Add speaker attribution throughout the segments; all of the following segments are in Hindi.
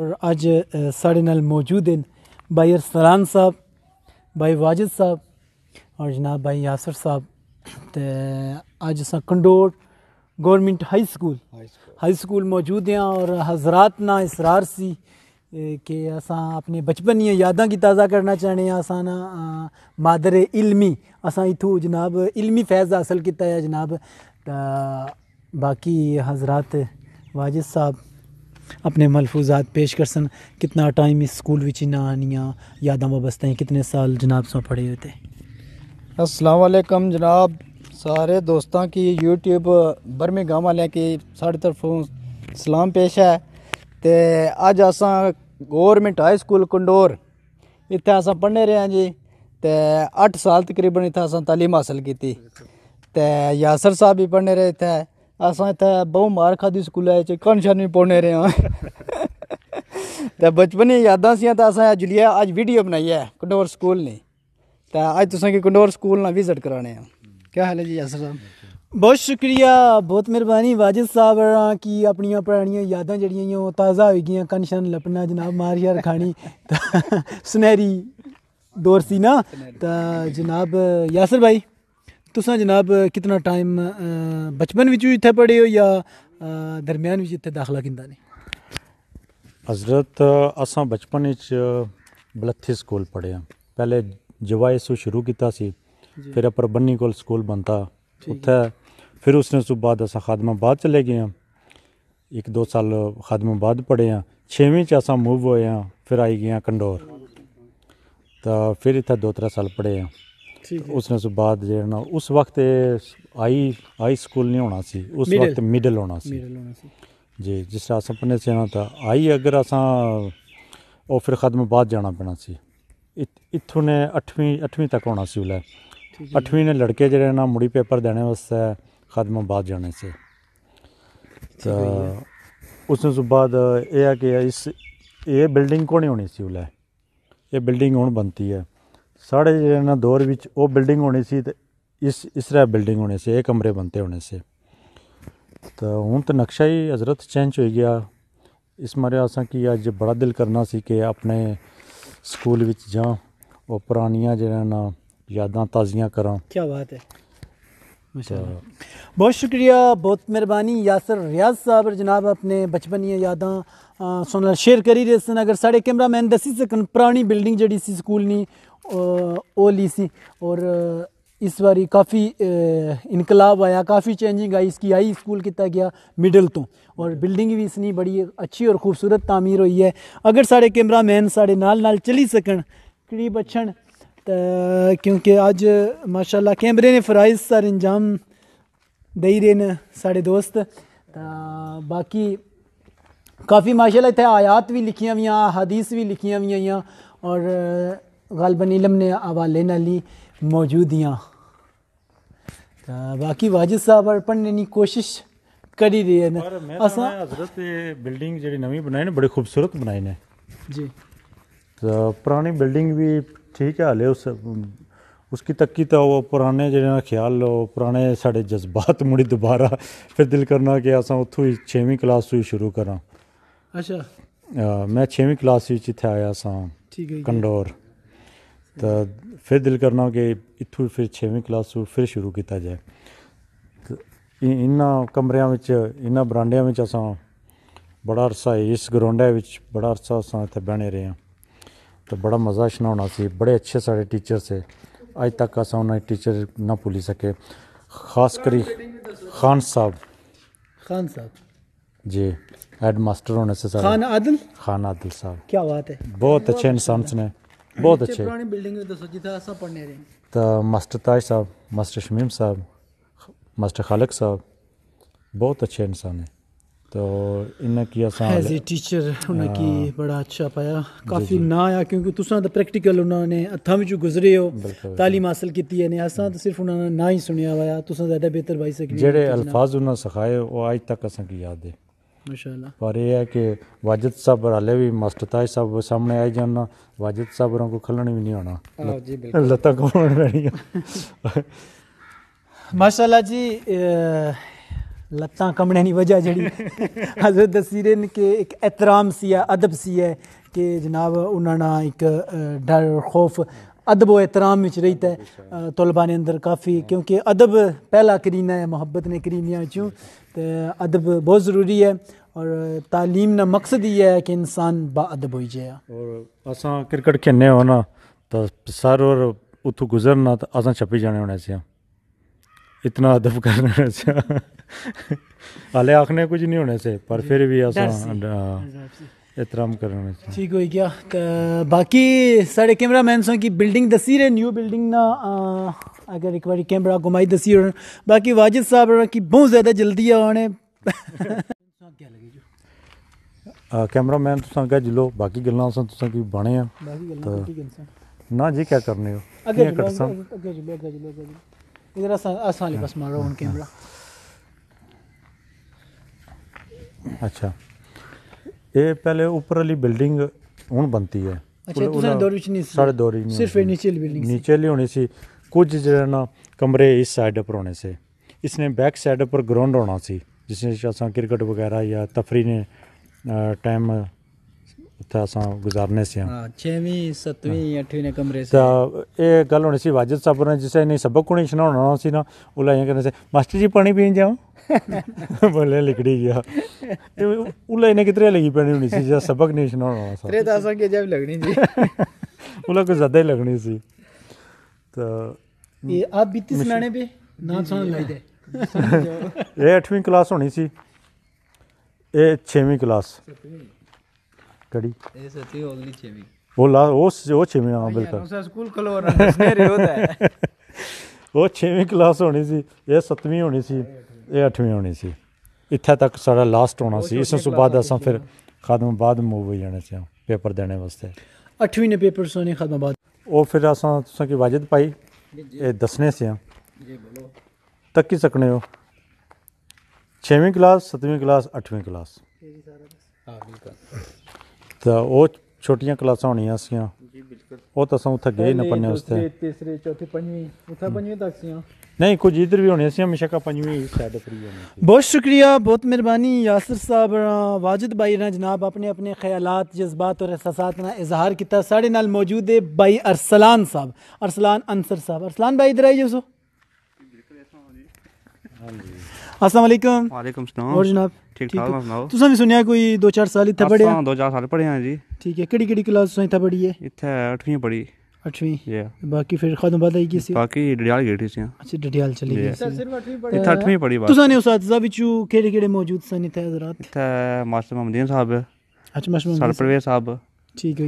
Speaker 1: और अज साढ़े नाल मौजूद हैं भाई अरसलान साहब भाई वाजिद साहब और जनाब भाई यासर साहब तो अज अस Kandor government high school high school मौजूद हैं और हजरात ना इसरार सी कि अस अपने बचपन दियाँ यादा की ताज़ा करना चाहने अस ना मादर इलमी अस इतों जनाब इलमी फैज़ हासिल किया है जनाब बाकी हजरात वाजिद साहब अपने मलफूजात पेश कर सन कितना टाइम इस स्कूल विच यादा यादां वाबस्ता कितने साल जनाब सौ पढ़े हुए थे
Speaker 2: असलकम जनाब सारे दोस्तों की यूट्यूब गाँव वाले की साढ़े तरफों सलाम पेश है ते अज अस गौरमेंट हाई स्कूल कंडोर इत अस पढ़ने रहे हैं जी ते अट्ठ साल तकरीबन इतना अस तालीम हासिल की ते यासर साहब भी पढ़ने रहे इतना ਅਸਾਂ ਇੱਥੇ ਬਹੁ ਮਾਰ ਖਾਦੀ ਸਕੂਲਾਂ ਵਿੱਚ ਕਨਸ਼ਨ ਨਹੀਂ ਪਾਉਣੇ ਰਹੇ ਹਾਂ ਤੇ ਬਚਪਨ ਦੀਆਂ ਯਾਦਾਂ ਸੀਆਂ ਤਾਂ ਅਸਾਂ ਅੱਜ ਲਈ ਅੱਜ ਵੀਡੀਓ ਬਣਾਈ ਹੈ ਕੰਡੋਰ ਸਕੂਲ ਨੇ
Speaker 1: ਤਾਂ ਅੱਜ ਤੁਸਾਂ ਕਿ ਕੰਡੋਰ ਸਕੂਲ ਨਾਲ ਵਿਜ਼ਿਟ ਕਰਾਣੇ ਆ ਕੀ ਹਾਲ ਹੈ ਜੀ ਅਸਰ ਸਾਹਿਬ ਬਹੁਤ ਸ਼ੁਕਰੀਆ ਬਹੁਤ ਮਿਹਰਬਾਨੀ ਵਾਜਿਦ ਸਾਹਿਬ ਰਾਂ ਕਿ ਆਪਣੀਆਂ ਪੁਰਾਣੀਆਂ ਯਾਦਾਂ ਜਿਹੜੀਆਂ ਉਹ ਤਾਜ਼ਾ ਹੋ ਗਈਆਂ ਕਨਸ਼ਨ ਲਪਣਾ ਜਨਾਬ ਮਾਰੀਆ ਰਖਾਣੀ ਸੁਨਹਿਰੀ ਦੌਰ ਸੀ ਨਾ ਤਾਂ ਜਨਾਬ ਯਾਸਰ ਭਾਈ ਤੁਸੀਂ ਜਨਾਬ ਕਿੰਨਾ ਟਾਈਮ ਬਚਪਨ ਵਿੱਚ ਇੱਥੇ ਪੜ੍ਹੇ ਹੋ ਜਾਂ ਦਰਮਿਆਨ ਵਿੱਚ ਇੱਥੇ ਦਾਖਲਾ ਕਿੰਦਾ ਨੇ
Speaker 3: ਹਜ਼ਰਤ ਅਸਾਂ ਬਚਪਨ ਵਿੱਚ ਬਲੱਥੀ ਸਕੂਲ ਪੜ੍ਹਿਆ ਪਹਿਲੇ ਜਵਾਇਸ ਤੋਂ ਸ਼ੁਰੂ ਕੀਤਾ ਸੀ ਫਿਰ ਅਪਰ ਬੰਨੀ ਕੋਲ ਸਕੂਲ ਬੰਤਾ ਉੱਥੇ ਫਿਰ ਉਸਨੇ ਤੋਂ ਬਾਅਦ ਅਸਾਂ ਖਾਦਮਾਬਾਦ ਚਲੇ ਗਏ ਹਾਂ ਇੱਕ ਦੋ ਸਾਲ ਖਾਦਮਾਬਾਦ ਪੜ੍ਹੇ ਆ 6ਵੇਂ ਚ ਅਸਾਂ ਮੂਵ ਹੋਏ ਆ ਫਿਰ ਆਈ ਗਏ ਆ ਕੰਡੋਰ ਤਾਂ ਫਿਰ ਇੱਥੇ ਦੋ ਤਿੰਨ ਸਾਲ ਪੜ੍ਹੇ ਆ ਉਸ ਨੇ ਸੋ ਬਾਅਦ ਜਿਹੜਾ ਨਾ ਉਸ ਵਕਤ ਆਈ ਹਾਈ ਸਕੂਲ ਨਹੀਂ ਹੋਣਾ ਸੀ ਉਸ ਵਕਤ ਮਿਡਲ ਹੋਣਾ ਸੀ ਮਿਡਲ ਹੋਣਾ ਸੀ ਜੀ ਜਿਸ ਦਾ ਸੁਪਨੇ ਸੀਣਾ ਤਾਂ ਆਈ ਅਗਰ ਅਸਾਂ ਉਹ ਫਿਰ ਖਤਮ ਬਾਅਦ ਜਾਣਾ ਪੈਣਾ ਸੀ ਇੱਥੋਂ ਨੇ 8ਵੀਂ 8ਵੀਂ ਤੱਕ ਹੋਣਾ ਸੀ ਉਲੇ 8ਵੀਂ ਨੇ ਲੜਕੇ ਜਿਹੜੇ ਨਾ ਮੁੜੀ ਪੇਪਰ ਦੇਣੇ ਵਾਸਤੇ ਖਤਮ ਬਾਅਦ ਜਾਣੇ ਸੀ ਤਾਂ ਉਸ ਤੋਂ ਬਾਅਦ ਇਹ ਆ ਕਿ ਇਸ ਇਹ ਬਿਲਡਿੰਗ ਕੋਣੀ ਹੋਣੀ ਸੀ ਉਲੇ ਇਹ ਬਿਲਡਿੰਗ ਹੁਣ ਬਣਤੀ ਹੈ ਸਾਡੇ ਜਿਹੜੇ ਨਾ ਦੌਰ ਵਿੱਚ ਉਹ ਬਿਲਡਿੰਗ ਹੋਣੀ ਸੀ ਤੇ ਇਸ ਇਸ ਤਰ੍ਹਾਂ ਬਿਲਡਿੰਗ ਹੋਣੀ ਸੀ ਇਹ ਕਮਰੇ ਬੰਤੇ ਹੋਣੇ ਸੀ ਤਾਂ ਹੁਣ ਤਾਂ ਨਕਸ਼ਾ ਹੀ ਹਜ਼ਰਤ ਚੇਂਜ ਹੋ ਗਿਆ ਇਸ ਮਾਰੇ असा ਕਿ ਅੱਜ ਬੜਾ ਦਿਲ ਕਰਨਾ ਸੀ ਕਿ ਆਪਣੇ ਸਕੂਲ ਵਿੱਚ ਜਾਂ ਉਹ ਪੁਰਾਣੀਆਂ ਜਿਹੜਾ ਨਾ ਯਾਦਾਂ ਤਾਜ਼ੀਆਂ ਕਰਾਂ
Speaker 1: ਕੀ ਬਾਤ ਹੈ ਬਹੁਤ ਸ਼ੁਕਰੀਆ ਬਹੁਤ ਮਿਹਰਬਾਨੀ ਯਾਸਰ ਰਿਆਜ਼ ਸਾਹਿਬ ਜਨਾਬ ਆਪਣੇ ਬਚਪਨੀਆਂ ਯਾਦਾਂ ਸੁਣਨ ਸ਼ੇਅਰ ਕਰੀ ਰਹੇ ਸਨ ਅਗਰ ਸਾਡੇ ਕੈਮਰਾਮੈਨ ਦੱਸੀ ਸਕਣ ਪੁਰਾਣੀ ਬਿਲਡਿੰਗ ਜਿਹੜੀ ਸੀ ਸਕੂਲ ਨਹੀਂ ओलीसी और इस बारी काफ़ी इनकलाब आया काफ़ी चेंजिंग आई इसकी आई स्कूल कितना गया मिडल तो और बिल्डिंग भी इसनी बड़ी अच्छी और खूबसूरत तमीर हुई है अगर साढ़े कैमरा मैन साढ़े नाल नाल चली सकन करीब अच्छन क्योंकि अज माशाल्लाह कैमरे ने फ्राइज सारे इंजाम दे रहे न साढ़े दोस्त बाकी काफ़ी माशाल्लाह इतने आयात भी लिखिया हुई हदीस भी लिखिया हुई और गलबन इलम ने हवाले नाली मौजूदियाँ बाकी वाजिद साहब और पढ़ने की कोशिश करी रही है असा
Speaker 3: हजरत बिल्डिंग जी नवी बनाई ने खूबसूरत बनाए ने जी तो पुरानी बिल्डिंग भी ठीक है हाले उस उसकी तक्की तो वो पुराने जो ख्याल पुराने साढ़े जज्बात मुड़ी दोबारा फिर दिल करना कि अस उत्थों ही छेवीं क्लास तो ही शुरू करा अच्छा आ, मैं छेवीं क्लास इतने आया सा कंडोर ਤਾਂ ਫਿਰ ਦਿਲ ਕਰਨਾ ਕਿ ਇੱਥੋਂ ਫਿਰ 6ਵੀਂ ਕਲਾਸ ਤੋਂ ਫਿਰ ਸ਼ੁਰੂ ਕੀਤਾ ਜਾਏ ਇਹਨਾਂ ਕਮਰਿਆਂ ਵਿੱਚ ਇਹਨਾਂ ਬਰਾਂਡਿਆਂ ਵਿੱਚ ਅਸਾਂ ਬੜਾ ਅਰਸਾ ਇਸ ਗਰਾਉਂਡਾਂ ਵਿੱਚ ਬੜਾ ਅਰਸਾ ਅਸਾਂ ਇੱਥੇ तो बड़ा मज़ा सुना सी बड़े अच्छे साढ़े टीचर से अज तक अस उन्हें टीचर ना भुली सके खास करी खान साहब खान साहब जी हेडमास्टर होने से खान आदिल खान आदिल साहब क्या बात
Speaker 1: है बहुत अच्छे इंसान
Speaker 3: ने बहुत अच्छे तो मास्टर ताज साहब मास्टर शमीम साहब मास्टर खालक साहब बहुत अच्छे इंसान हैं तो इन्हें किया एज ए टीचर उन्हें की
Speaker 1: बड़ा अच्छा पाया काफ़ी ना आया क्योंकि तुसा तो प्रैक्टिकल उन्होंने हथा
Speaker 3: में गुजरे हो तालीम
Speaker 1: हासिल की है असा तो सिर्फ उन्होंने ना ही सुनिया हुआ तुसा ज़्यादा बेहतर भाई सके जेडे तो अल्फाज
Speaker 3: उन्होंने सिखाए वो अज तक असा याद है माशाल्लाह पर यह है कि वाजिद साहब हाले भी मस्त ताज साहब सामने आई जाना वाजिद साहबरों को खलन भी नहीं होना लता घूमन पैनी
Speaker 1: माशाल्लाह जी लत्तां कमने की वजह जी हजरत दसीरे ने कि एक एहतराम सी है अदब सी है कि जनाब उन्होंने एक डर खौफ अदब व एहतराम ਵਿੱਚ ਰਹਿਤਾ ਹੈ ਤਲਬਾ ਨੇ ਅੰਦਰ ਕਾਫੀ ਕਿਉਂਕਿ ਅਦਬ ਪਹਿਲਾ ਕਰੀਨਾ ਹੈ ਮੁਹੱਬਤ ਨੇ ਕਰੀਨੀਆਂ ਚੋਂ अदब बहुत ज़रूरी है और तालीम ना मक़सद इहा है कि इंसान अदब हो जाए और
Speaker 3: अस क्रिकेट खेलने होना तो सर और उतु गुज़रना तो असं छपी जाने होने से इतना अदब करने होने से हाले आखने कुछ नहीं होने से पर फिर भी असा एहतराम करना
Speaker 1: ठीक हो गया बाकी साढ़े कैमरामैन सो की बिल्डिंग दसी रहे न्यू बिल्डिंग ना अगर एक बार कैमरा घुमाई दसी और बाकी वाजिद साहब की बहुत ज़्यादा जल्दी
Speaker 3: है उन्हें कैमरा मैन तुस अगर जिलो बाकी गल्ला अस तुस की बने हैं ना जी क्या करने हो अगर जिलो अगर
Speaker 1: जिलो अगर जिलो बस मारो उन अच्छा। कैमरा
Speaker 3: अच्छा ਇਹ ਪਹਿਲੇ ऊपर ਬਿਲਡਿੰਗ ਹੁਣ ਬਣਤੀ ਹੈ ਅੱਛਾ ਤੁਸੀਂ ਦੌਰ ਵਿੱਚ ਨਹੀਂ ਸੀ ਸਾਡੇ ਦੌਰ ਹੀ ਨਹੀਂ ਸਿਰਫ ਇਨੀਸ਼ੀਅਲ ਬਿਲਡਿੰਗ ਸੀ ਨੀਚੇਲੀ ਹੋਣੀ ਸੀ ਕੁਝ ਜਿਹੜਾ ਨਾ ਕਮਰੇ ਇਸ ਸਾਈਡ ਉੱਪਰ ਹੋਣੇ ਸੀ ਇਸਨੇ ਬੈਕ ਸਾਈਡ ਪਰ ਗਰਾਊਂਡ ਹੋਣਾ ਸੀ ਜਿਸ ਵਿੱਚ ਅਸਾਂ ਕ੍ਰਿਕਟ ਵਗੈਰਾ ਜਾਂ ਤਫਰੀ ਨੇ ਟਾਈਮ ਉੱਥੇ ਅਸਾਂ ਗੁਜ਼ਾਰਨੇ ਸੀ ਹਾਂ
Speaker 2: 6ਵੀਂ 7ਵੀਂ
Speaker 3: 8ਵੀਂ ਕਮਰੇ ਸੀ ਤਾਂ ਇਹ ਗੱਲ ਹੋਣੀ ਸੀ ਵਾਜਦ ਸਾਹਿਬ ਨੇ ਜਿਸ ਨੇ ਸਬਕ ਕੁਣੀ ਸੁਣਾਉਣਾ ਸੀ ਨਾ ਉਹ ਲਾਇਆ ਕਹਿੰਦੇ ਸੀ ਮਾਸਟਰ ਜੀ ਪਾਣੀ ਪੀਣ ਜਾਓ ਬੋਲੇ ਲਿਖੜੀ ਗਿਆ ਤੇ ਉਹ ਲਾਇਆ ਨੇ ਕਿਤਰੇ ਲਗੀ ਪੈਣੀ ਹੋਣੀ ਸੀ ਜਿਸ ਸਬਕ ਨਹੀਂ ਸੁਣਾਉਣਾ ਸੀ ਤੇਰੇ ਦਾ
Speaker 2: ਸੰਗੇ ਜਬ ਲਗਣੀ ਸੀ
Speaker 3: ਉਹ ਲੋਕ ਜ਼ਿਆਦਾ ਹੀ ਲਗਣੀ ਸੀ ਤਾਂ ਇਹ ਆਪ ਬੀਤੀ ਸੁਣਾਣੇ ਪੇ ਨਾ ਸੁਣ ਲਈਦੇ ਇਹ 8ਵੀਂ ਕਲਾਸ ਹੋਣੀ ਸੀ ਇਹ 6ਵੀਂ ਕਲਾਸ ਕੜੀ
Speaker 2: ਇਹ ਸੱਤੀ ਓਨਲੀ ਛੇਵੀਂ
Speaker 3: ਉਹ ਲਾ ਉਹ ਉਹ ਛੇਵੇਂ ਆ ਬਿਲਕੁਲ ਉਸ ਸਕੂਲ ਕਲੋਰ ਨਰਸਨਰੀ ਹੁੰਦਾ ਹੈ ਉਹ ਛੇਵੀਂ ਕਲਾਸ ਹੋਣੀ ਸੀ ਇਹ ਸੱਤਵੀਂ ਹੋਣੀ ਸੀ ਇਹ ਅੱਠਵੀਂ ਹੋਣੀ ਸੀ ਇੱਥੇ ਤੱਕ ਸਾਡਾ ਲਾਸਟ ਹੋਣਾ ਸੀ ਇਸ ਤੋਂ ਬਾਅਦ ਅਸਾਂ ਫਿਰ ਖਾਦਮਾਬਾਦ ਮੂਵ ਹੋ ਜਾਣਾ ਸੀ ਪੇਪਰ ਦੇਣੇ ਵਾਸਤੇ ਅੱਠਵੀਂ ਨੇ ਪੇਪਰ ਸੋਨੇ ਖਾਦਮਾਬਾਦ ਉਹ ਫਿਰ ਅਸਾਂ ਤੁਸਾਂ ਕੀ ਵਾਜਦ ਪਾਈ ਇਹ ਦੱਸਨੇ ਸੀ ਜੀ ਬੋਲੋ ਤੱਕ ਹੀ ਸਕਣੇ ਹੋ ਛੇਵੀਂ ਕਲਾਸ ਸੱਤਵੀਂ ਕਲਾਸ ਅੱਠਵੀਂ ਕਲਾਸ
Speaker 2: ਸਾਰਾ ਹਾਂ ਬਿਲਕੁਲ
Speaker 3: ਤਾਂ ਉਹ ਛੋਟੀਆਂ ਕਲਾਸਾਂ ਹੋਣੀਆਂ ਸੀਆਂ ਜੀ ਬਿਲਕੁਲ ਉਹ ਤਾਂ ਨਾ ਪੰਨੇ ਉਸਤੇ
Speaker 2: ਤੀਸਰੇ
Speaker 1: ਚੌਥੇ ਪੰਜਵੀਂ ਪੰਜਵੀਂ ਤੱਕ ਸੀਆਂ
Speaker 3: नहीं कुछ इधर भी होने से हमेशा का पंजवीं साइड फ्री होने
Speaker 1: बहुत शुक्रिया बहुत मेहरबानी यासर साहब वाजिद भाई ना जनाब अपने अपने ख्याल जज्बात और एहसास ना इजहार किया साढ़े नाल मौजूद है भाई अरसलान साहब अरसलान अंसर साहब अरसलान भाई इधर आइए सो
Speaker 3: अस्सलाम वालेकुम वालेकुम सलाम और जनाब ठीक ठाक भी
Speaker 1: सुनया कोई दो चार साल पढ़े हां
Speaker 3: दो चार साल पढ़े हां जी
Speaker 1: ठीक है केड़ी केड़ी क्लास पढ़ी है 8वीं पढ़ी 8वीं या बाकी फिर बाद आई किसी
Speaker 3: बाकी डडियाल अच्छा डडियाल चली गई सर सिर्फ 8वीं 8वीं पढ़ी बात
Speaker 1: ने केड़े केड़े मौजूद सन हजरत
Speaker 3: मास्टर मोहम्मदीन साहब अच्छा मास्टर परवेज साहब ठीक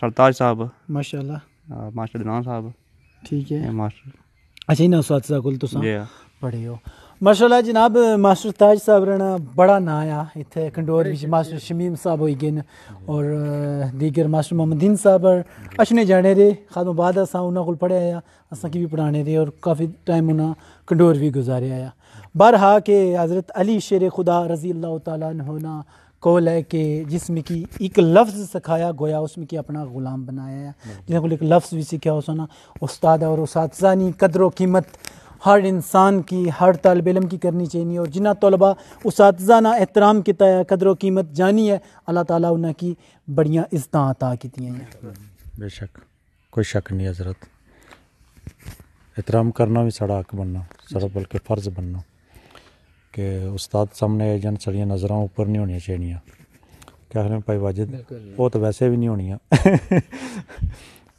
Speaker 3: सरताज साहब माशाल्लाह मास्टर दिनान साहब ठीक है मास्टर
Speaker 1: अच्छा इन कुल
Speaker 3: पढ़े
Speaker 1: हो माशाला जनाब मास्टर ताज साहब रना बड़ा ना आ इत कंडोर मास्टर शमीम साहब हो गए न और दीगर मास्टर मोहम्मदीन साहब अशने जाने रे खादों बाद असां उन्हां पढ़े आया असां की भी पढ़ाने रे और काफ़ी टाइम उन्हें कंडोर भी गुजारे आया हा के हज़रत अली शेर खुदा रज़ी अल्लाह तहोना कौल है कि जिसमें कि एक लफ्ज़ सिखाया गोया उसमें कि अपना ग़ुलाम बनाया है हम्म। जिन्हें को एक लफ्ज़ भी सीखा उसना उस्ताद और उस नहीं कदर कीमत हर इंसान की हर तलब इलम की करनी चाहिए और जिन्हें तलबा उस ना एहतराम की कदर कीमत जानी है अल्लाह ताला उन्हें की बड़िया इज्त अता की
Speaker 3: बेशक कोई शक नहीं हजरत एहतराम करना भी सड़ा हक बनना साढ़ा बल्कि फ़र्ज बनना कि उस्ताद सामने जन सड़िया नज़रों ऊपर नहीं होनी चाहिए क्या खरे भाई वाजिद वो तो वैसे भी नहीं होनी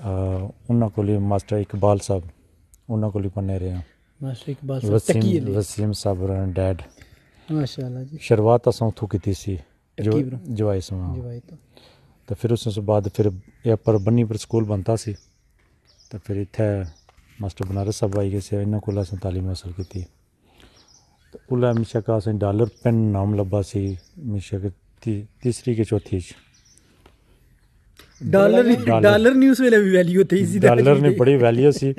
Speaker 3: ਉਹਨਾਂ को मास्टर इकबाल साहब उन्होंने ਕੋਲੇ ਪੜਨੇ ਰਹੇ ਹਾਂ ਮਾਸਟਰ ਇਕਬਾਲ ਸਾਹਿਬ ਵਸੀਮ ਵਸੀਮ ਸਾਹਿਬ ਰਨ ਡੈਡ ਮਾਸ਼ਾਅੱਲਾ ਜੀ तो फिर उस बाद फिर यह पर बनी पर स्कूल बनता सी तो फिर इतें मास्टर बनारस साहब आई गए इन्होंने को तालीम हासिल की तो उल्ला हमेशा असें डॉलर पेन नाम लब्भा सी हमेशा ती, तीसरी के चौथी ਡਾਲਰ ਡਾਲਰ ਨਿਊਜ਼ ਵੇਲੇ ਵੀ ਵੈਲਿਊ ਤੇ ਸੀ ਡਾਲਰ ਨੇ ਬੜੀ ਵੈਲਿਊ ਸੀ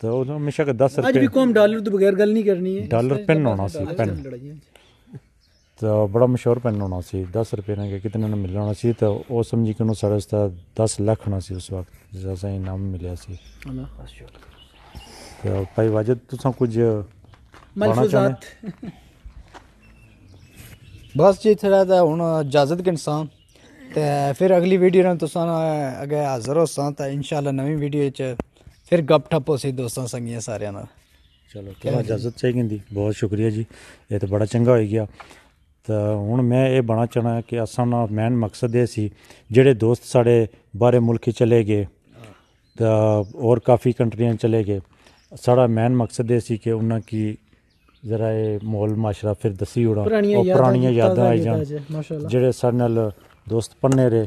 Speaker 3: ਤਾਂ ਉਹ ਹਮੇਸ਼ਾ 10 ਰੁਪਏ ਅੱਜ ਵੀ
Speaker 1: ਕੋਮ ਡਾਲਰ ਤੋਂ ਬਗੈਰ ਗੱਲ ਨਹੀਂ ਕਰਨੀ ਹੈ ਡਾਲਰ ਪੈਨ ਹੋਣਾ ਸੀ ਪੈਨ
Speaker 3: ਤਾਂ ਬੜਾ ਮਸ਼ਹੂਰ ਪੈਨ ਹੋਣਾ ਸੀ 10 ਰੁਪਏ ਨਾਲ ਕਿਤਨੇ ਨੂੰ ਮਿਲਣਾ ਸੀ ਤਾਂ ਉਹ ਸਮਝੀ ਕਿ ਉਹਨੂੰ ਸਰਸਤਾ 10 ਲੱਖ ਹੋਣਾ ਸੀ ਉਸ ਵਕਤ ਜਿਸ ਦਾ ਇਨਾਮ ਮਿਲਿਆ ਸੀ ਤਾਂ ਭਾਈ ਵਾਜਦ ਤੁਸੀਂ ਕੁਝ ਮਲਫੂਜ਼ਾਤ
Speaker 2: ਬਸ ਜੀ ਥੜਾ ਦਾ ਹੁਣ ਇਜਾਜ਼ਤ ਕਿ ਇਨਸਾਨ ਤੇ ਫਿਰ ਅਗਲੀ ਵੀਡੀਓ ਨਾਲ ਤੁਸਾਂ ਅਗੇ ਹਾਜ਼ਰ ਸਾਂ ਤਾਂ ਇਨਸ਼ਾਅੱਲਾ ਨਵੀਂ ਵੀਡੀਓ ਚ ਫਿਰ ਗੱਪ ਠੱਪ ਹੋਸੀ ਦੋਸਤਾਂ ਸੰਗੀਆਂ ਸਾਰਿਆਂ ਨਾਲ
Speaker 3: ਚਲੋ ਤੁਹਾਨੂੰ ਇਜਾਜ਼ਤ ਚਾਹੀਦੀ ਬਹੁਤ ਸ਼ੁਕਰੀਆ ਜੀ ਇਹ ਤਾਂ ਬੜਾ ਚੰਗਾ ਹੋ ਗਿਆ ਤਾਂ ਹੁਣ ਮੈਂ ਇਹ ਬਣਾ ਚਾਹਣਾ ਕਿ ਅਸਾਂ ਨਾਲ ਮੈਨ ਮਕਸਦ ਇਹ ਸੀ ਜਿਹੜੇ ਦੋਸਤ ਸਾਡੇ ਬਾਰੇ ਮੁਲਕ ਹੀ ਚਲੇ ਗਏ ਤਾਂ ਹੋਰ ਕਾਫੀ ਕੰਟਰੀਆਂ ਚਲੇ ਗਏ ਸਾਡਾ ਮੈਨ ਮਕਸਦ ਇਹ ਸੀ ਕਿ ਉਹਨਾਂ ਕੀ ਜ਼ਰਾ ਇਹ ਮੌਲ ਮਾਸ਼ਰਾ ਫਿਰ ਦਸੀ ਉੜਾ ਪੁਰਾਣੀਆਂ ਯਾਦਾਂ ਆਈ ਜਾਣ ਜਿਹੜੇ ਸਾਡੇ ਨਾਲ दोस्त पढ़ने रहे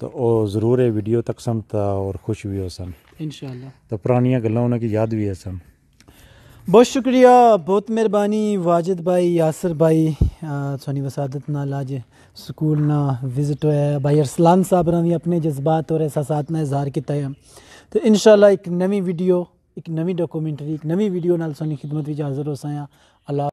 Speaker 3: तो ओह् जरूर एह् वीडियो तक ता और खुश बी होसन इंशाल्लाह तो पुरानी गल्ला उन्होंने याद भी है सन
Speaker 1: बहुत शुक्रिया बहुत मेहरबानी वाजिद भाई यासर भाई थोड़ी वसादत नाल अज स्कूल ना विजिट होया भाई अरसलान साहब ने अपने जज्बात और एहसासात ने इजहार किया है तो इन एक नवी वीडियो एक नवी
Speaker 3: डॉक्यूमेंट्री एक नवी वीडियो नाल सोनी खिदमत भी हाजिर हो सया अल्लाह